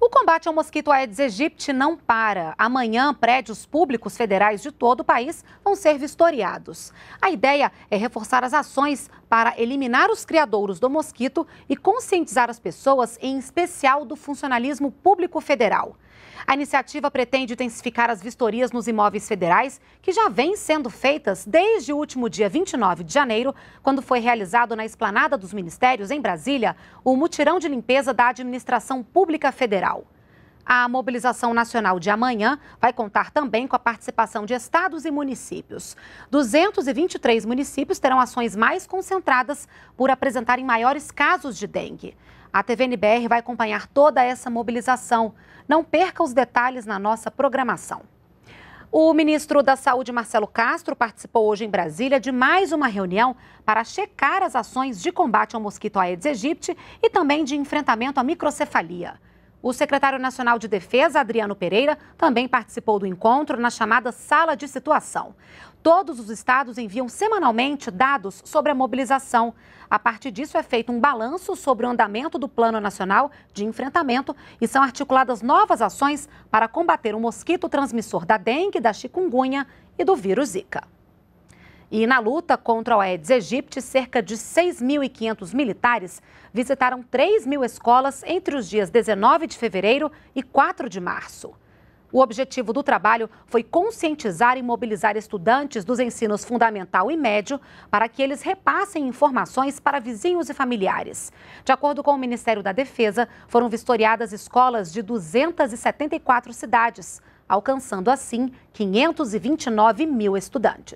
O combate ao mosquito Aedes aegypti não para. Amanhã, prédios públicos federais de todo o país vão ser vistoriados. A ideia é reforçar as ações para eliminar os criadouros do mosquito e conscientizar as pessoas, em especial do funcionalismo público federal. A iniciativa pretende intensificar as vistorias nos imóveis federais, que já vêm sendo feitas desde o último dia 29 de janeiro, quando foi realizado na esplanada dos ministérios, em Brasília, o mutirão de limpeza da administração pública federal. A mobilização nacional de amanhã vai contar também com a participação de estados e municípios. 223 municípios terão ações mais concentradas por apresentarem maiores casos de dengue. A TVNBR vai acompanhar toda essa mobilização. Não perca os detalhes na nossa programação. O ministro da Saúde, Marcelo Castro, participou hoje em Brasília de mais uma reunião para checar as ações de combate ao mosquito Aedes aegypti e também de enfrentamento à microcefalia. O secretário nacional de Defesa, Adriano Pereira, também participou do encontro na chamada Sala de Situação. Todos os estados enviam semanalmente dados sobre a mobilização. A partir disso é feito um balanço sobre o andamento do Plano Nacional de Enfrentamento e são articuladas novas ações para combater o mosquito transmissor da dengue, da chikungunya e do vírus Zika. E na luta contra o Aedes aegypti, cerca de 6.500 militares visitaram 3 mil escolas entre os dias 19 de fevereiro e 4 de março. O objetivo do trabalho foi conscientizar e mobilizar estudantes dos ensinos fundamental e médio para que eles repassem informações para vizinhos e familiares. De acordo com o Ministério da Defesa, foram vistoriadas escolas de 274 cidades, alcançando assim 529 mil estudantes.